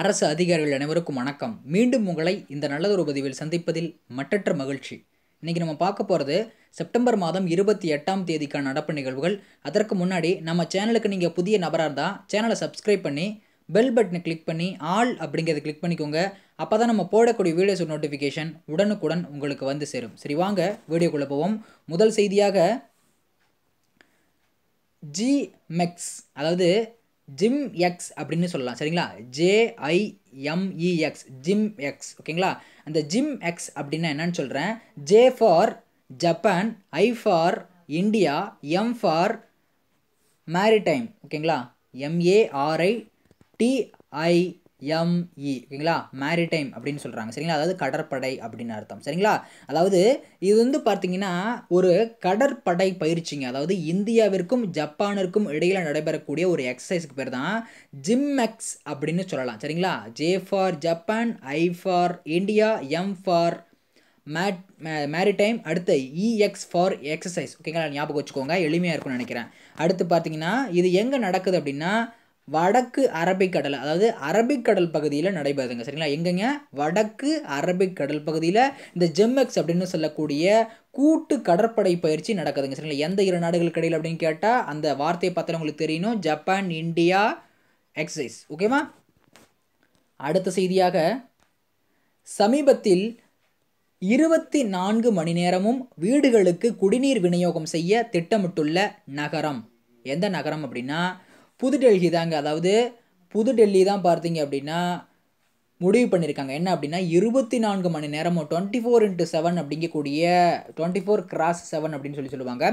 அரசு அதிகாரிகள் அனைவருக்கும் வணக்கம் மீண்டும் உங்களை இந்த நல்லதொரு பதிவில் சந்திப்பதில் மற்றற்ற மகிழ்ச்சி இன்றைக்கி நம்ம பார்க்க போகிறது செப்டம்பர் மாதம் இருபத்தி எட்டாம் தேதிக்கான நடப்பு நிகழ்வுகள் அதற்கு முன்னாடி நம்ம சேனலுக்கு நீங்கள் புதிய நபராக இருந்தால் சேனலை சப்ஸ்கிரைப் பண்ணி பெல் பட்டனை கிளிக் பண்ணி ஆல் அப்படிங்கிறத கிளிக் பண்ணிக்கோங்க அப்போ தான் நம்ம போடக்கூடிய வீடியோஸ் நோட்டிஃபிகேஷன் உடனுக்குடன் உங்களுக்கு வந்து சேரும் சரி வாங்க வீடியோக்குள்ளே போவோம் முதல் செய்தியாக ஜி மெக்ஸ் அதாவது ஜிம் எக்ஸ் அப்படின்னு சொல்லலாம் சரிங்களா ஜேஐஎம்இஎக்ஸ் ஜிம் எக்ஸ் ஓகேங்களா அந்த ஜிம் எக்ஸ் அப்படின்னா என்னன்னு சொல்கிறேன் J for Japan I for India M for maritime ஓகேங்களா எம்ஏஆர்ஐ டிஐ எம்இ ஓகேங்களா மேரிடைம் அப்படின்னு சொல்கிறாங்க சரிங்களா அதாவது கடற்படை அப்படின்னு அர்த்தம் சரிங்களா அதாவது இது வந்து பார்த்தீங்கன்னா ஒரு கடற்படை பயிற்சிங்க அதாவது இந்தியாவிற்கும் ஜப்பானிற்கும் இடையில் நடைபெறக்கூடிய ஒரு எக்ஸசைஸ்க்கு பேர் தான் ஜிம்மெக்ஸ் அப்படின்னு சொல்லலாம் சரிங்களா J for Japan I for India M for mat maritime அடுத்து இஎக்ஸ் ஃபார் எக்ஸசைஸ் ஓகேங்களா ஞாபகம் வச்சுக்கோங்க எளிமையாக இருக்கும்னு நினைக்கிறேன் அடுத்து பார்த்தீங்கன்னா இது எங்கே நடக்குது அப்படின்னா வடக்கு அரபிக்கடல் அதாவது அரபிக்கடல் பகுதியில் நடைபெறுதுங்க சரிங்களா எங்கங்க வடக்கு அரபிக்கடல் பகுதியில் இந்த ஜெம்மெக்ஸ் அப்படின்னு சொல்லக்கூடிய கூட்டு கடற்படை பயிற்சி நடக்குதுங்க சரிங்களா எந்த இரு நாடுகளுக்கு இடையில் அப்படின்னு கேட்டால் அந்த வார்த்தையை பார்த்தாலும் உங்களுக்கு தெரியணும் ஜப்பான் இந்தியா எக்ஸைஸ் ஓகேவா அடுத்த செய்தியாக சமீபத்தில் இருபத்தி நான்கு மணி நேரமும் வீடுகளுக்கு குடிநீர் விநியோகம் செய்ய திட்டமிட்டுள்ள நகரம் எந்த நகரம் அப்படின்னா டெல்லி தாங்க அதாவது புது டெல்லி தான் பார்த்தீங்க அப்படின்னா முடிவு பண்ணியிருக்காங்க என்ன அப்படின்னா இருபத்தி நான்கு மணி நேரமும் டுவெண்ட்டி ஃபோர் இன்ட்டு செவன் அப்படிங்கக்கூடிய டுவெண்ட்டி ஃபோர் கிராஸ் செவன் அப்படின்னு சொல்லி சொல்லுவாங்க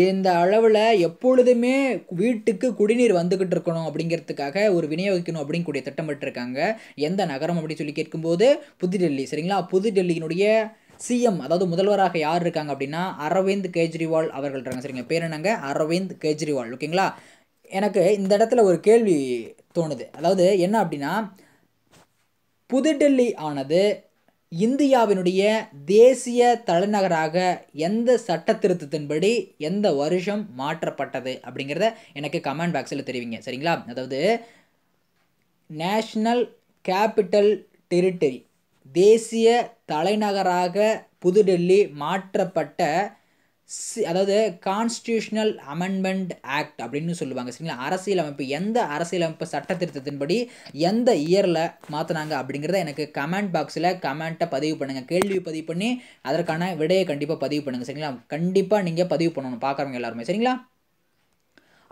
இந்த அளவில் எப்பொழுதுமே வீட்டுக்கு குடிநீர் வந்துக்கிட்டு இருக்கணும் அப்படிங்கிறதுக்காக ஒரு விநியோகிக்கணும் அப்படிங்கக்கூடிய திட்டமிட்டிருக்காங்க எந்த நகரம் அப்படின்னு சொல்லி கேட்கும்போது புதுடெல்லி சரிங்களா புது டெல்லியினுடைய சிஎம் அதாவது முதல்வராக யார் இருக்காங்க அப்படின்னா அரவிந்த் கெஜ்ரிவால் அவர்கள் இருக்காங்க சரிங்க பேர் என்னங்க அரவிந்த் கெஜ்ரிவால் ஓகேங்களா எனக்கு இந்த இடத்துல ஒரு கேள்வி தோணுது அதாவது என்ன அப்படின்னா புதுடெல்லி ஆனது இந்தியாவினுடைய தேசிய தலைநகராக எந்த சட்ட திருத்தத்தின்படி எந்த வருஷம் மாற்றப்பட்டது அப்படிங்கிறத எனக்கு கமெண்ட் பாக்ஸில் தெரிவிங்க சரிங்களா அதாவது நேஷ்னல் கேபிட்டல் டெரிட்டரி தேசிய தலைநகராக புதுடெல்லி மாற்றப்பட்ட அதாவது கான்ஸ்டியூஷனல் அமெண்ட்மெண்ட் ஆக்ட் அப்படின்னு சொல்லுவாங்க சரிங்களா அரசியலமைப்பு எந்த அரசியலமைப்பு சட்ட திருத்தத்தின்படி எந்த இயரில் மாற்றினாங்க அப்படிங்கிறத எனக்கு கமெண்ட் பாக்ஸில் கமெண்ட்டை பதிவு பண்ணுங்கள் கேள்வி பதிவு பண்ணி அதற்கான விடையை கண்டிப்பாக பதிவு பண்ணுங்கள் சரிங்களா கண்டிப்பாக நீங்கள் பதிவு பண்ணணும் பார்க்குறவங்க எல்லாருமே சரிங்களா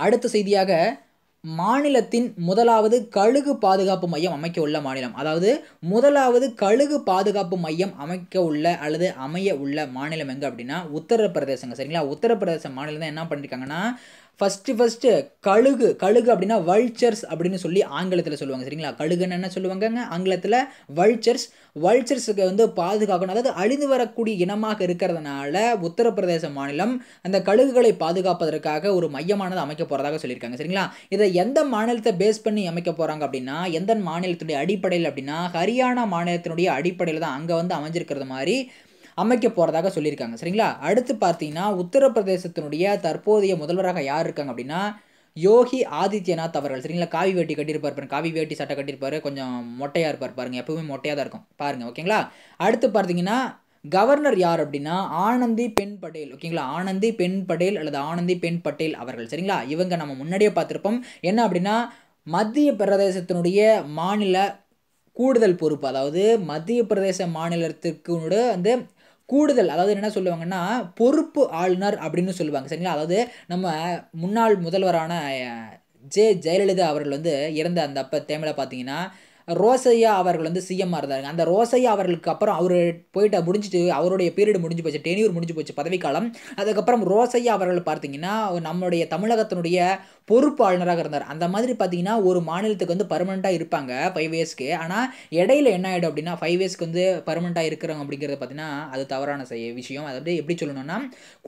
அடுத்த செய்தியாக மாநிலத்தின் முதலாவது கழுகு பாதுகாப்பு மையம் அமைக்க உள்ள மாநிலம் அதாவது முதலாவது கழுகு பாதுகாப்பு மையம் அமைக்க உள்ள அல்லது அமைய உள்ள மாநிலம் எங்கே அப்படின்னா உத்தரப்பிரதேசங்க சரிங்களா உத்தரப்பிரதேச மாநிலம் தான் என்ன பண்ணியிருக்காங்கன்னா ஃபஸ்ட்டு ஃபஸ்ட்டு கழுகு கழுகு அப்படின்னா வல்ச்சர்ஸ் அப்படின்னு சொல்லி ஆங்கிலத்தில் சொல்லுவாங்க சரிங்களா கழுகுன்னு என்ன சொல்லுவாங்க ஆங்கிலத்தில் வல்ச்சர்ஸ் வல்ச்சர்ஸுக்கு வந்து பாதுகாக்கணும் அதாவது அழிந்து வரக்கூடிய இனமாக இருக்கிறதுனால உத்தரப்பிரதேச மாநிலம் அந்த கழுகுகளை பாதுகாப்பதற்காக ஒரு மையமானது அமைக்க போகிறதாக சொல்லியிருக்காங்க சரிங்களா இதை எந்த மாநிலத்தை பேஸ் பண்ணி அமைக்க போகிறாங்க அப்படின்னா எந்த மாநிலத்தினுடைய அடிப்படையில் அப்படின்னா ஹரியானா மாநிலத்தினுடைய அடிப்படையில் தான் அங்கே வந்து அமைஞ்சிருக்கிறது மாதிரி அமைக்க போகிறதாக சொல்லியிருக்காங்க சரிங்களா அடுத்து பார்த்தீங்கன்னா உத்தரப்பிரதேசத்தினுடைய தற்போதைய முதல்வராக யார் இருக்காங்க அப்படின்னா யோகி ஆதித்யநாத் அவர்கள் சரிங்களா காவி வேட்டி கட்டியிருப்பார் பாருங்க காவி வேட்டி சட்டை கட்டியிருப்பாரு கொஞ்சம் மொட்டையாக இருப்பார் பாருங்கள் எப்பவுமே மொட்டையாக தான் இருக்கும் பாருங்கள் ஓகேங்களா அடுத்து பார்த்தீங்கன்னா கவர்னர் யார் அப்படின்னா ஆனந்தி பெண் பட்டேல் ஓகேங்களா ஆனந்தி பெண் பட்டேல் அல்லது ஆனந்தி பெண் பட்டேல் அவர்கள் சரிங்களா இவங்க நம்ம முன்னாடியே பார்த்துருப்போம் என்ன அப்படின்னா மத்திய பிரதேசத்தினுடைய மாநில கூடுதல் பொறுப்பு அதாவது மத்திய பிரதேச மாநிலத்திற்கு வந்து கூடுதல் அதாவது என்ன சொல்லுவாங்கன்னா பொறுப்பு ஆளுநர் அப்படின்னு சொல்லுவாங்க சரிங்களா அதாவது நம்ம முன்னாள் முதல்வரான ஜெ ஜெயலலிதா அவர்கள் வந்து இறந்த அந்த அப்போ தேமலை பார்த்தீங்கன்னா ரோசையா அவர்கள் வந்து சிஎம்மாக இருந்தாருங்க அந்த ரோசையா அவர்களுக்கு அப்புறம் அவர் போயிட்டு முடிஞ்சிட்டு அவருடைய பீரியட் முடிஞ்சு போச்சு டெனியூர் முடிஞ்சு போச்சு பதவிக்காலம் அதுக்கப்புறம் ரோசையா அவர்கள் பார்த்தீங்கன்னா நம்மளுடைய தமிழகத்தினுடைய பொறுப்பு ஆளுநராக இருந்தார் அந்த மாதிரி பார்த்தீங்கன்னா ஒரு மாநிலத்துக்கு வந்து பர்மனெண்ட்டாக இருப்பாங்க ஃபைவ் இயர்ஸ்க்கு ஆனால் இடையில என்ன ஆகிடும் அப்படின்னா ஃபைவ் இயர்ஸ்க்கு வந்து பர்மனெண்ட்டாக இருக்கிறவங்க அப்படிங்கிறது பார்த்தீங்கன்னா அது தவறான செய்ய விஷயம் அப்படியே எப்படி சொல்லணும்னா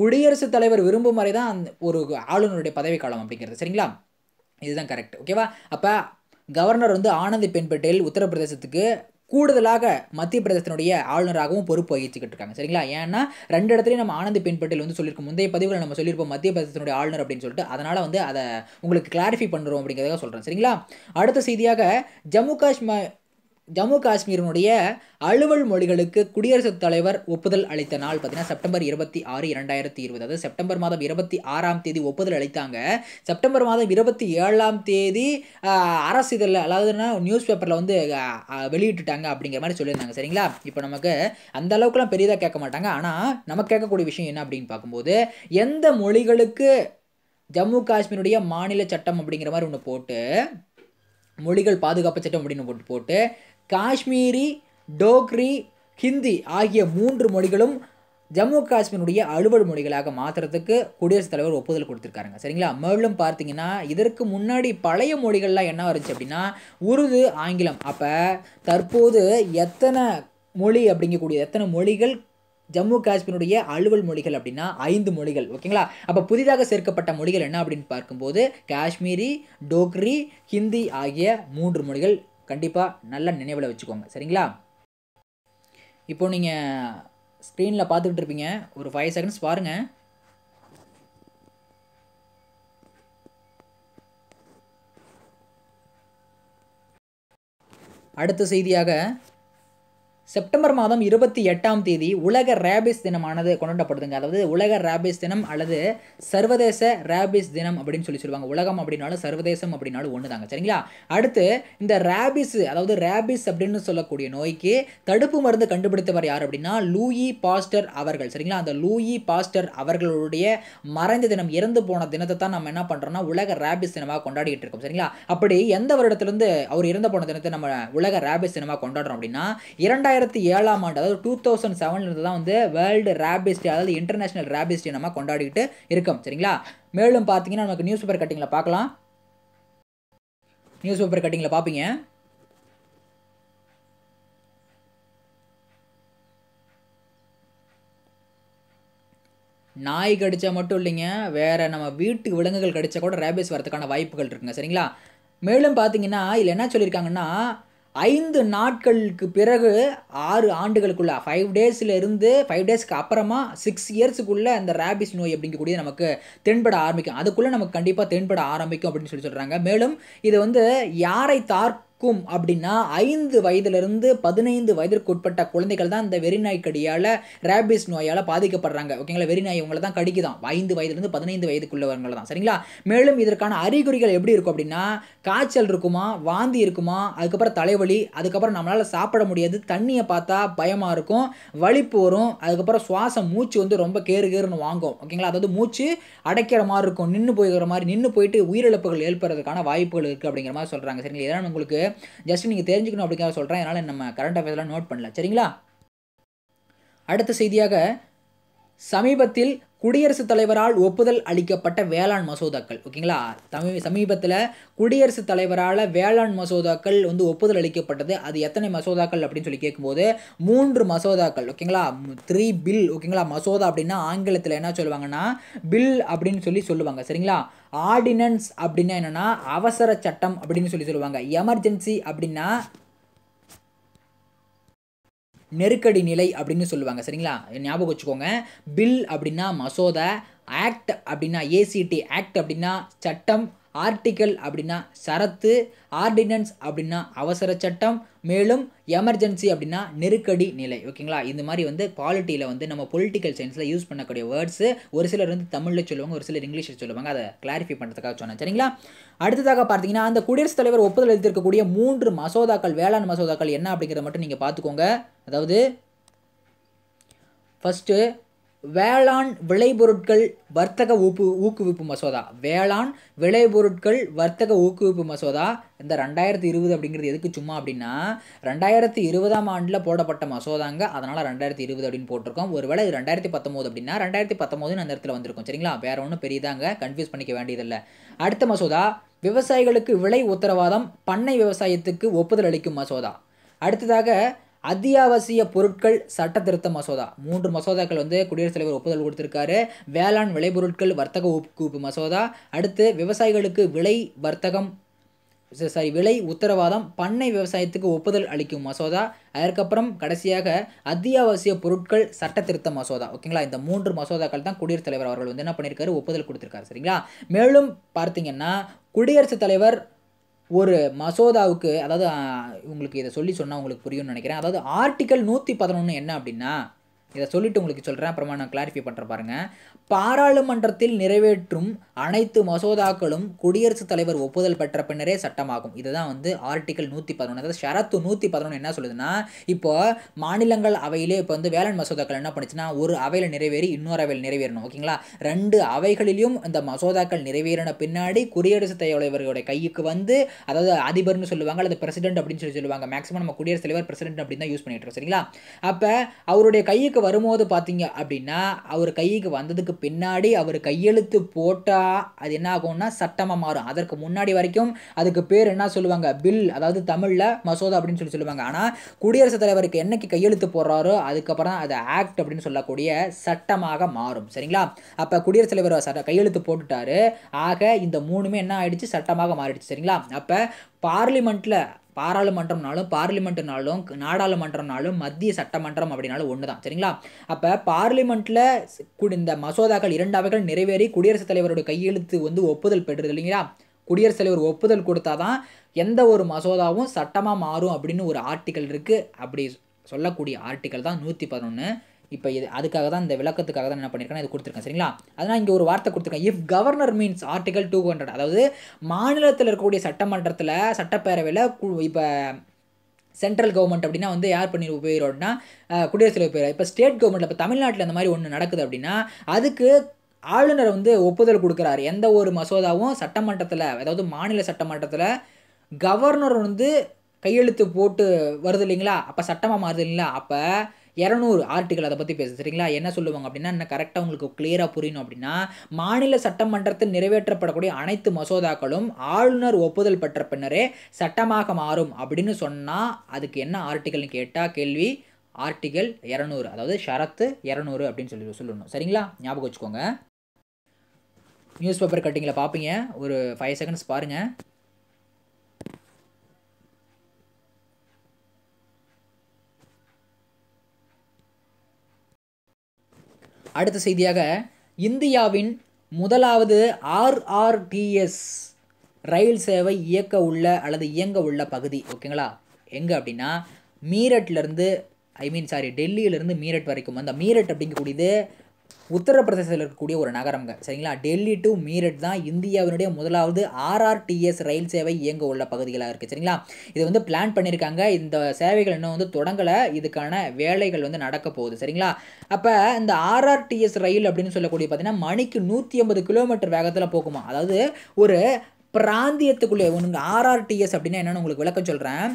குடியரசுத் தலைவர் விரும்பும் வரை தான் ஒரு ஆளுநருடைய பதவிக்காலம் அப்படிங்கிறது சரிங்களா இதுதான் கரெக்ட் ஓகேவா அப்போ கவர்னர் வந்து ஆனந்தி பென் பட்டேல் உத்தரப்பிரதேசத்துக்கு கூடுதலாக மத்திய பிரதேசத்தினுடைய ஆளுநராகவும் பொறுப்பு வகிச்சுக்கிட்டு இருக்காங்க சரிங்களா ஏன்னா ரெண்டு இடத்துலையும் நம்ம ஆனந்தி பெண் பட்டேல் வந்து சொல்லியிருக்கோம் முந்தைய பதிவில் நம்ம சொல்லியிருப்போம் மத்திய பிரதேசத்தினுடைய ஆளுநர் அப்படின்னு சொல்லிட்டு அதனால் வந்து அதை உங்களுக்கு கிளாரிஃபை பண்ணுறோம் அப்படிங்கிறதாக சொல்கிறேன் சரிங்களா அடுத்த செய்தியாக ஜம்மு காஷ்மீர் ஜம்மு காஷ்மீரினுடைய அலுவல் மொழிகளுக்கு குடியரசுத் தலைவர் ஒப்புதல் அளித்த நாள் பார்த்தீங்கன்னா செப்டம்பர் இருபத்தி ஆறு இரண்டாயிரத்தி இருபது அதாவது செப்டம்பர் மாதம் இருபத்தி ஆறாம் தேதி ஒப்புதல் அளித்தாங்க செப்டம்பர் மாதம் இருபத்தி ஏழாம் தேதி அரசு இதில் அதாவதுன்னா நியூஸ் பேப்பரில் வந்து வெளியிட்டுட்டாங்க அப்படிங்கிற மாதிரி சொல்லியிருந்தாங்க சரிங்களா இப்போ நமக்கு அந்த அளவுக்குலாம் பெரியதாக கேட்க மாட்டாங்க ஆனால் நம்ம கேட்கக்கூடிய விஷயம் என்ன அப்படின்னு பார்க்கும்போது எந்த மொழிகளுக்கு ஜம்மு காஷ்மீருடைய மாநில சட்டம் அப்படிங்கிற மாதிரி ஒன்று போட்டு மொழிகள் பாதுகாப்பு சட்டம் அப்படின்னு போட்டு போட்டு காஷ்மீரி டோக்ரி ஹிந்தி ஆகிய மூன்று மொழிகளும் ஜம்மு காஷ்மீருடைய அலுவல் மொழிகளாக மாற்றுறதுக்கு குடியரசுத் தலைவர் ஒப்புதல் கொடுத்துருக்காருங்க சரிங்களா மேலும் பார்த்தீங்கன்னா இதற்கு முன்னாடி பழைய மொழிகள்லாம் என்ன வருச்சு அப்படின்னா உருது ஆங்கிலம் அப்போ தற்போது எத்தனை மொழி அப்படிங்கக்கூடிய எத்தனை மொழிகள் ஜம்மு காஷ்மீருடைய அலுவல் மொழிகள் அப்படின்னா ஐந்து மொழிகள் ஓகேங்களா அப்போ புதிதாக சேர்க்கப்பட்ட மொழிகள் என்ன அப்படின்னு பார்க்கும்போது காஷ்மீரி டோக்ரி ஹிந்தி ஆகிய மூன்று மொழிகள் கண்டிப்பாக நல்லா நினைவில் வச்சுக்கோங்க சரிங்களா இப்போ நீங்கள் ஸ்க்ரீனில் பார்த்துக்கிட்டு இருப்பீங்க ஒரு ஃபைவ் செகண்ட்ஸ் பாருங்கள் அடுத்த செய்தியாக செப்டம்பர் மாதம் இருபத்தி எட்டாம் தேதி உலக ரேபிஸ் தினமானது கொண்டாடப்படுதுங்க அதாவது உலக ரேபிஸ் தினம் அல்லது சர்வதேச ரேபிஸ் தினம் அப்படின்னு சொல்லி சொல்லுவாங்க உலகம் அப்படின்னாலும் சர்வதேசம் அப்படின்னாலும் ஒன்று தாங்க சரிங்களா அடுத்து இந்த ரேபிஸ் அதாவது ரேபிஸ் அப்படின்னு சொல்லக்கூடிய நோய்க்கு தடுப்பு மருந்து கண்டுபிடித்தவர் யார் அப்படின்னா லூயி பாஸ்டர் அவர்கள் சரிங்களா அந்த லூயி பாஸ்டர் அவர்களுடைய மறைந்த தினம் இறந்து போன தினத்தை தான் நம்ம என்ன பண்ணுறோம்னா உலக ரேபிஸ் தினமாக கொண்டாடிக்கிட்டு இருக்கோம் சரிங்களா அப்படி எந்த வருடத்துலேருந்து அவர் இறந்து போன தினத்தை நம்ம உலக ரேபிஸ் தினமாக கொண்டாடுறோம் அப்படின்னா இரண்டாயிரம் ரெண்டாயிரத்தி ஏழாம் ஆண்டு அதாவது டூ தௌசண்ட் செவன்லேருந்து தான் வந்து வேர்ல்டு ரேபிஸ்ட் அதாவது இன்டர்நேஷனல் ரேபிஸ்ட் நம்ம கொண்டாடிக்கிட்டு இருக்கோம் சரிங்களா மேலும் பார்த்தீங்கன்னா நமக்கு நியூஸ் பேப்பர் கட்டிங்கில் பார்க்கலாம் நியூஸ் பேப்பர் கட்டிங்கில் பார்ப்பீங்க நாய் கடிச்சா மட்டும் இல்லைங்க வேறு நம்ம வீட்டு விலங்குகள் கடிச்சா கூட ரேபிஸ் வரதுக்கான வாய்ப்புகள் இருக்குங்க சரிங்களா மேலும் பார்த்தீங்கன்னா இதில் என்ன சொல்லியிருக்காங்கன்னா ஐந்து நாட்களுக்கு பிறகு ஆறு ஆண்டுகளுக்குள்ள ஃபைவ் டேஸில் இருந்து ஃபைவ் டேஸ்க்கு அப்புறமா சிக்ஸ் இயர்ஸுக்குள்ளே அந்த ரேபிஸ் நோய் அப்படிங்கக்கூடிய நமக்கு தென்பட ஆரம்பிக்கும் அதுக்குள்ளே நமக்கு கண்டிப்பாக தென்பட ஆரம்பிக்கும் அப்படின்னு சொல்லி சொல்கிறாங்க மேலும் இது வந்து யாரை தார் இருக்கும் அப்படின்னா ஐந்து வயதிலிருந்து பதினைந்து வயதிற்கு உட்பட்ட குழந்தைகள் தான் இந்த வெறிநாய் கடியால் ரேபிஸ் நோயால் பாதிக்கப்படுறாங்க ஓகேங்களா வெறிநாய் இவங்களை தான் கடிக்குதான் ஐந்து வயதுலேருந்து பதினைந்து வயதுக்குள்ளவங்களை தான் சரிங்களா மேலும் இதற்கான அறிகுறிகள் எப்படி இருக்கும் அப்படின்னா காய்ச்சல் இருக்குமா வாந்தி இருக்குமா அதுக்கப்புறம் தலைவலி அதுக்கப்புறம் நம்மளால் சாப்பிட முடியாது தண்ணியை பார்த்தா பயமாக இருக்கும் வலிப்பு வரும் அதுக்கப்புறம் சுவாசம் மூச்சு வந்து ரொம்ப கேறு கேருன்னு வாங்கும் ஓகேங்களா அதாவது மூச்சு அடைக்கிற மாதிரி இருக்கும் நின்று போய்கிற மாதிரி நின்று போயிட்டு உயிரிழப்புகள் ஏற்படுறதுக்கான வாய்ப்புகள் இருக்குது அப்படிங்கிற மாதிரி சொல்கிறாங்க சரிங்களா இதெல்லாம் உங்களுக்கு ஜஸ்ட் நீங்கள் தெரிஞ்சுக்கணும் அப்படிங்கிற சொல்கிறேன் அதனால் நம்ம கரண்ட் அஃபேர்ஸ்லாம் நோட் பண்ணல சரிங்களா அடுத்த செய்தியாக சமீபத்தில் குடியரசுத் தலைவரால் ஒப்புதல் அளிக்கப்பட்ட வேளாண் மசோதாக்கள் ஓகேங்களா தமிழ் சமீபத்தில் குடியரசுத் தலைவரால் வேளாண் மசோதாக்கள் வந்து ஒப்புதல் அளிக்கப்பட்டது அது எத்தனை மசோதாக்கள் அப்படின்னு சொல்லி கேட்கும்போது மூன்று மசோதாக்கள் ஓகேங்களா த்ரீ பில் ஓகேங்களா மசோதா அப்படின்னா ஆங்கிலத்தில் என்ன சொல்லுவாங்கன்னா பில் அப்படின்னு சொல்லி சொல்லுவாங்க சரிங்களா ஆர்டினன்ஸ் அப்படின்னா என்னென்னா அவசர சட்டம் அப்படின்னு சொல்லி சொல்லுவாங்க எமர்ஜென்சி அப்படின்னா நெருக்கடி நிலை அப்படின்னு சொல்லுவாங்க சரிங்களா ஞாபகம் வச்சுக்கோங்க பில் அப்படின்னா மசோதா ஆக்ட் அப்படின்னா ஏசிடி ஆக்ட் அப்படின்னா சட்டம் ஆர்டிக்கல் அப்படின்னா சரத்து ஆர்டினன்ஸ் அப்படின்னா அவசர சட்டம் மேலும் எமர்ஜென்சி அப்படின்னா நெருக்கடி நிலை ஓகேங்களா இந்த மாதிரி வந்து பாலிட்டியில் வந்து நம்ம பொலிட்டிக்கல் சயின்ஸில் யூஸ் பண்ணக்கூடிய வேர்ட்ஸு ஒரு சிலர் வந்து தமிழில் சொல்லுவாங்க ஒரு சிலர் இங்கிலீஷில் சொல்லுவாங்க அதை கிளாரிஃபை பண்ணுறதுக்காக சொன்னேன் சரிங்களா அடுத்ததாக பார்த்தீங்கன்னா அந்த குடியரசுத் தலைவர் ஒப்புதல் எழுதியிருக்கக்கூடிய மூன்று மசோதாக்கள் வேளாண் மசோதாக்கள் என்ன அப்படிங்கிறத மட்டும் நீங்கள் பார்த்துக்கோங்க அதாவது ஃபஸ்ட்டு வேளாண் விளைபொருட்கள் வர்த்தக ஊக்கு ஊக்குவிப்பு மசோதா வேளாண் விளைபொருட்கள் வர்த்தக ஊக்குவிப்பு மசோதா இந்த ரெண்டாயிரத்தி இருபது அப்படிங்கிறது எதுக்கு சும்மா அப்படின்னா ரெண்டாயிரத்தி இருபதாம் ஆண்டில் போடப்பட்ட மசோதாங்க அதனால் ரெண்டாயிரத்தி இருபது அப்படின்னு போட்டிருக்கோம் ஒருவேளை இது ரெண்டாயிரத்தி பத்தொம்போது அப்படின்னா ரெண்டாயிரத்தி பத்தொம்போதுன்னு அந்த இடத்துல வந்திருக்கும் சரிங்களா வேற ஒன்றும் பெரியதாங்க கன்ஃபியூஸ் பண்ணிக்க வேண்டியதில்லை அடுத்த மசோதா விவசாயிகளுக்கு விலை உத்தரவாதம் பண்ணை விவசாயத்துக்கு ஒப்புதல் அளிக்கும் மசோதா அடுத்ததாக அத்தியாவசிய பொருட்கள் சட்ட திருத்த மசோதா மூன்று மசோதாக்கள் வந்து குடியரசுத் தலைவர் ஒப்புதல் கொடுத்திருக்காரு வேளாண் விளைபொருட்கள் வர்த்தக ஊக்குவிப்பு மசோதா அடுத்து விவசாயிகளுக்கு விலை வர்த்தகம் சாரி விலை உத்தரவாதம் பண்ணை விவசாயத்துக்கு ஒப்புதல் அளிக்கும் மசோதா அதற்கப்புறம் கடைசியாக அத்தியாவசிய பொருட்கள் சட்ட திருத்த மசோதா ஓகேங்களா இந்த மூன்று மசோதாக்கள் தான் குடியரசுத் தலைவர் அவர்கள் வந்து என்ன பண்ணியிருக்காரு ஒப்புதல் கொடுத்துருக்காரு சரிங்களா மேலும் பார்த்தீங்கன்னா குடியரசுத் தலைவர் ஒரு மசோதாவுக்கு அதாவது உங்களுக்கு இதை சொல்லி சொன்னால் உங்களுக்கு புரியும்னு நினைக்கிறேன் அதாவது ஆர்டிக்கல் நூற்றி பதினொன்று என்ன அப்படின்னா இதை சொல்லிட்டு உங்களுக்கு சொல்கிறேன் அப்புறமா நான் கிளாரிஃபை பண்ணுற பாருங்கள் பாராளுமன்றத்தில் நிறைவேற்றும் அனைத்து மசோதாக்களும் குடியரசுத் தலைவர் ஒப்புதல் பெற்ற பின்னரே சட்டமாகும் இதுதான் வந்து ஆர்டிக்கல் நூற்றி பதினொன்று அதாவது ஷரத்து நூற்றி பதினொன்று என்ன சொல்லுதுன்னா இப்போ மாநிலங்கள் அவையிலே இப்போ வந்து வேளாண் மசோதாக்கள் என்ன பண்ணுச்சுன்னா ஒரு அவையில் நிறைவேறி இன்னொரு அவையில் நிறைவேறணும் ஓகேங்களா ரெண்டு அவைகளிலும் இந்த மசோதாக்கள் நிறைவேறின பின்னாடி குடியரசுத் தலைவர்களுடைய கைக்கு வந்து அதாவது அதிபர்னு சொல்லுவாங்க அல்லது பிரசிடென்ட் அப்படின்னு சொல்லி சொல்லுவாங்க மேக்ஸிமம் நம்ம குடியரசுத் தலைவர் பிரசிடென்ட் அப்படின்னு தான் யூஸ் பண்ணிட்டு இருக்கோம் சரிங்களா அப்போ அவருடைய கையுக்கு வரும்போது பார்த்தீங்க அப்படின்னா அவர் கைக்கு வந்ததுக்கு பின்னாடி அவர் கையெழுத்து போட்டால் அது என்ன ஆகும்னா சட்டமாக மாறும் அதற்கு முன்னாடி வரைக்கும் அதுக்கு பேர் என்ன சொல்லுவாங்க பில் அதாவது தமிழில் மசோதா அப்படின்னு சொல்லி சொல்லுவாங்க ஆனால் குடியரசுத் தலைவருக்கு என்னைக்கு கையெழுத்து போடுறாரோ அதுக்கப்புறம் அது ஆக்ட் அப்படின்னு சொல்லக்கூடிய சட்டமாக மாறும் சரிங்களா அப்போ குடியரசுத் தலைவர் சட்ட கையெழுத்து போட்டுட்டாரு ஆக இந்த மூணுமே என்ன ஆயிடுச்சு சட்டமாக மாறிடுச்சு சரிங்களா அப்போ பார்லிமெண்ட்டில் பாராளுமன்றம்னாலும் பார்லிமெண்ட்னாலும் நாடாளுமன்றம்னாலும் மத்திய சட்டமன்றம் அப்படின்னாலும் ஒன்று தான் சரிங்களா அப்போ பார்லிமெண்ட்டில் இந்த மசோதாக்கள் இரண்டாவைகள் நிறைவேறி குடியரசுத் தலைவரோட கையெழுத்து வந்து ஒப்புதல் பெற்றது இல்லைங்களா குடியரசுத் தலைவர் ஒப்புதல் கொடுத்தா தான் எந்த ஒரு மசோதாவும் சட்டமாக மாறும் அப்படின்னு ஒரு ஆர்டிக்கல் இருக்குது அப்படி சொல்லக்கூடிய ஆர்டிக்கல் தான் நூற்றி பதினொன்று இப்போ இது அதுக்காக தான் இந்த விளக்கத்துக்காக தான் என்ன பண்ணியிருக்கேன் இது கொடுத்துருக்கேன் சரிங்களா அதனால் இங்கே ஒரு வார்த்தை கொடுத்துருக்கேன் if governor means article two hundred அதாவது மாநிலத்தில் இருக்கக்கூடிய சட்டமன்றத்தில் சட்டப்பேரவையில் இப்போ சென்ட்ரல் கவர்மெண்ட் அப்படின்னா வந்து யார் பண்ணி உபயோகம்னா குடியரசு தலைவர் போயிடும் இப்போ ஸ்டேட் கவர்மெண்ட் இப்போ தமிழ்நாட்டில் அந்த மாதிரி ஒன்று நடக்குது அப்படின்னா அதுக்கு ஆளுநர் வந்து ஒப்புதல் கொடுக்குறாரு எந்த ஒரு மசோதாவும் சட்டமன்றத்தில் அதாவது மாநில சட்டமன்றத்தில் கவர்னர் வந்து கையெழுத்து போட்டு வருது இல்லைங்களா அப்போ சட்டமாக மாறுது இல்லைங்களா அப்போ இரநூறு ஆர்டிகல் அதை பற்றி பேசுது சரிங்களா என்ன சொல்லுவாங்க அப்படின்னா என்ன கரெக்டாக உங்களுக்கு கிளியராக புரியணும் அப்படின்னா மாநில சட்டமன்றத்தில் நிறைவேற்றப்படக்கூடிய அனைத்து மசோதாக்களும் ஆளுநர் ஒப்புதல் பெற்ற பின்னரே சட்டமாக மாறும் அப்படின்னு சொன்னால் அதுக்கு என்ன ஆர்டிகல்னு கேட்டால் கேள்வி ஆர்டிகல் இரநூறு அதாவது ஷரத்து இரநூறு அப்படின்னு சொல்லி சொல்லணும் சரிங்களா ஞாபகம் வச்சுக்கோங்க நியூஸ் பேப்பர் கட்டிங்கில் பார்ப்பீங்க ஒரு ஃபைவ் செகண்ட்ஸ் பாருங்கள் அடுத்த செய்தியாக இந்தியாவின் முதலாவது ஆர்ஆர்டிஎஸ் ரயில் சேவை இயக்க உள்ள அல்லது இயங்க உள்ள பகுதி ஓகேங்களா எங்கே அப்படின்னா மீரட்லேருந்து ஐ மீன் சாரி டெல்லியிலேருந்து மீரட் வரைக்கும் அந்த மீரட் அப்படிங்கக்கூடியது உத்தரப்பிரதேசத்தில் இருக்கக்கூடிய ஒரு நகரம்ங்க சரிங்களா டெல்லி டு மீரட் தான் இந்தியாவினுடைய முதலாவது ஆர்ஆர்டிஎஸ் ரயில் சேவை இயங்க உள்ள பகுதிகளாக இருக்குது சரிங்களா இது வந்து பிளான் பண்ணியிருக்காங்க இந்த சேவைகள் இன்னும் வந்து தொடங்கலை இதுக்கான வேலைகள் வந்து நடக்க போகுது சரிங்களா அப்போ இந்த ஆர்ஆர்டிஎஸ் ரயில் அப்படின்னு சொல்லக்கூடிய பார்த்தீங்கன்னா மணிக்கு நூற்றி ஐம்பது கிலோமீட்டர் வேகத்தில் போகுமா அதாவது ஒரு பிராந்தியத்துக்குள்ளே ஒன்று ஆர்ஆர்டிஎஸ் அப்படின்னா என்னென்னு உங்களுக்கு விளக்கம் சொல்கிறேன்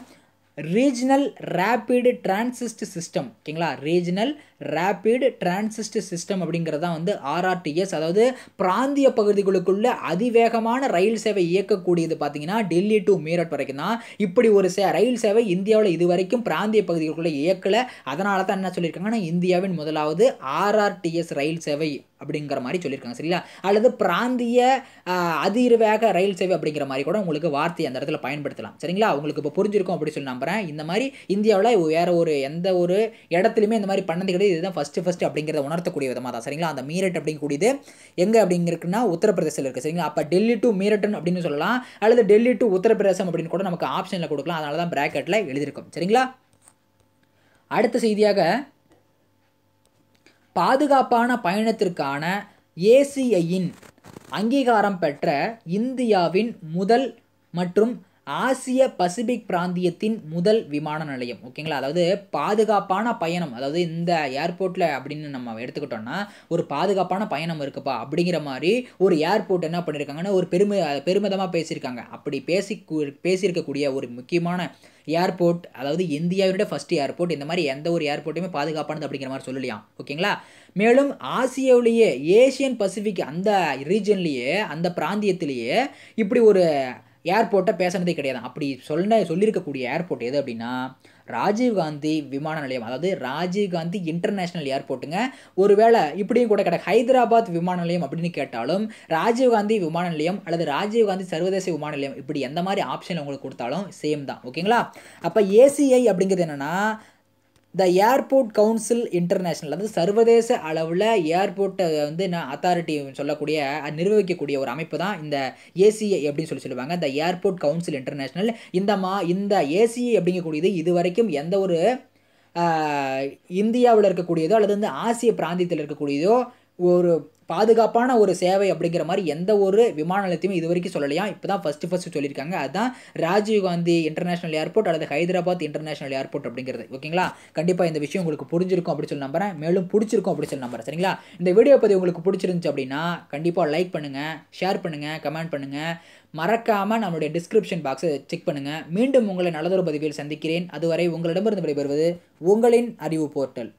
ரீஜனல் ரேபிடு டிரான்சிஸ்ட் சிஸ்டம் ஓகேங்களா ரீஜனல் ரேபிட் டிரான்சிஸ்ட் சிஸ்டம் அப்படிங்கிறது தான் வந்து ஆர்ஆர்டிஎஸ் அதாவது பிராந்திய பகுதிகளுக்குள்ள அதிவேகமான ரயில் சேவை இயக்கக்கூடியது பார்த்தீங்கன்னா டெல்லி டு மீரட் வரைக்கும் தான் இப்படி ஒரு சே ரயில் சேவை இந்தியாவில் இது வரைக்கும் பிராந்திய பகுதிகளுக்குள்ளே இயக்கலை அதனால தான் என்ன சொல்லியிருக்காங்கன்னா இந்தியாவின் முதலாவது ஆர்ஆர்டிஎஸ் ரயில் சேவை அப்படிங்கிற மாதிரி சொல்லியிருக்காங்க சரிங்களா அல்லது பிராந்திய அதிர்வேக ரயில் சேவை அப்படிங்கிற மாதிரி கூட உங்களுக்கு வார்த்தை அந்த இடத்துல பயன்படுத்தலாம் சரிங்களா உங்களுக்கு இப்போ புரிஞ்சிருக்கும் அப்படி சொல்லி நம்புறேன் இந்த மாதிரி இந்தியாவில் வேறு ஒரு எந்த ஒரு இடத்துலையுமே இந்த மாதிரி பண்ணது கிடையாது இதுதான் ஃபஸ்ட்டு ஃபஸ்ட்டு அப்படிங்கிறத உணர்த்தக்கூடிய விதமாக தான் சரிங்களா அந்த மீரட் அப்படிங்கக்கூடியது எங்கே அப்படிங்கிறதுனா உத்தரப்பிரதேசத்தில் இருக்குது சரிங்களா அப்போ டெல்லி டு மீரட்டன் அப்படின்னு சொல்லலாம் அல்லது டெல்லி டு உத்தரப்பிரதேசம் அப்படின்னு கூட நமக்கு ஆப்ஷனில் கொடுக்கலாம் அதனால தான் ப்ராக்கெட்டில் எழுதியிருக்கோம் சரிங்களா அடுத்த செய்தியாக பாதுகாப்பான பயணத்திற்கான ஏசிஐயின் அங்கீகாரம் பெற்ற இந்தியாவின் முதல் மற்றும் ஆசிய பசிபிக் பிராந்தியத்தின் முதல் விமான நிலையம் ஓகேங்களா அதாவது பாதுகாப்பான பயணம் அதாவது இந்த ஏர்போர்ட்டில் அப்படின்னு நம்ம எடுத்துக்கிட்டோம்னா ஒரு பாதுகாப்பான பயணம் இருக்குப்பா அப்படிங்கிற மாதிரி ஒரு ஏர்போர்ட் என்ன பண்ணியிருக்காங்கன்னு ஒரு பெருமை பெருமிதமாக பேசியிருக்காங்க அப்படி பேசி பேசியிருக்கக்கூடிய ஒரு முக்கியமான ஏர்போர்ட் அதாவது இந்தியாவினுடைய ஃபஸ்ட் ஏர்போர்ட் இந்த மாதிரி எந்த ஒரு ஏர்போர்ட்டுமே பாதுகாப்பானது அப்படிங்கிற மாதிரி சொல்லலையாம் ஓகேங்களா மேலும் ஆசியாவிலேயே ஏஷியன் பசிபிக் அந்த ரீஜன்லேயே அந்த பிராந்தியத்திலேயே இப்படி ஒரு ஏர்போர்ட்டை பேசுனதே கிடையாது அப்படி சொன்ன சொல்லியிருக்கக்கூடிய ஏர்போர்ட் எது அப்படின்னா ராஜீவ்காந்தி விமான நிலையம் அதாவது ராஜீவ்காந்தி இன்டர்நேஷ்னல் ஏர்போர்ட்டுங்க ஒருவேளை இப்படியும் கூட கிடையாது ஹைதராபாத் விமான நிலையம் அப்படின்னு கேட்டாலும் ராஜீவ்காந்தி விமான நிலையம் அல்லது ராஜீவ்காந்தி சர்வதேச விமான நிலையம் இப்படி எந்த மாதிரி ஆப்ஷன் உங்களுக்கு கொடுத்தாலும் சேம் தான் ஓகேங்களா அப்போ ஏசிஐ அப்படிங்கிறது என்னென்னா த ஏர்போர்ட் கவுன்சில் இன்டர்நேஷ்னல் அதாவது சர்வதேச அளவில் ஏர்போர்ட்டை வந்து நான் அத்தாரிட்டி சொல்லக்கூடிய நிர்வகிக்கக்கூடிய ஒரு அமைப்பு தான் இந்த ஏசிஐ அப்படின்னு சொல்லி சொல்லுவாங்க த ஏர்போர்ட் கவுன்சில் இன்டர்நேஷ்னல் இந்த மா இந்த ஏசிஐ அப்படிங்கக்கூடியது இது வரைக்கும் எந்த ஒரு இந்தியாவில் இருக்கக்கூடியதோ அல்லது வந்து ஆசிய பிராந்தியத்தில் இருக்கக்கூடியதோ ஒரு பாதுகாப்பான ஒரு சேவை அப்படிங்கிற மாதிரி எந்த ஒரு விமான நிலையத்தையும் இது வரைக்கும் சொல்லலையா இப்போ தான் ஃபஸ்ட்டு ஃபஸ்ட்டு சொல்லியிருக்காங்க அதுதான் ராஜீவ்காந்தி இன்டர்நேஷனல் ஏர்போர்ட் அல்லது ஹைதராபாத் இன்டர்நேஷனல் ஏர்போர்ட் அப்படிங்கிறது ஓகேங்களா கண்டிப்பாக இந்த விஷயம் உங்களுக்கு புரிஞ்சிருக்கும் அப்படின்னு சொல்லி நம்புறேன் மேலும் பிடிச்சிருக்கும் அப்படின்னு சொல்லி நம்புறேன் சரிங்களா இந்த வீடியோ பற்றி உங்களுக்கு பிடிச்சிருந்துச்சு அப்படின்னா கண்டிப்பாக லைக் பண்ணுங்கள் ஷேர் பண்ணுங்கள் கமெண்ட் பண்ணுங்கள் மறக்காமல் நம்மளுடைய டிஸ்கிரிப்ஷன் பாக்ஸை செக் பண்ணுங்கள் மீண்டும் உங்களை நல்லதொரு பதிவில் சந்திக்கிறேன் அதுவரை உங்களிடமிருந்து விடைபெறுவது உங்களின் அறிவு போர்ட்டல்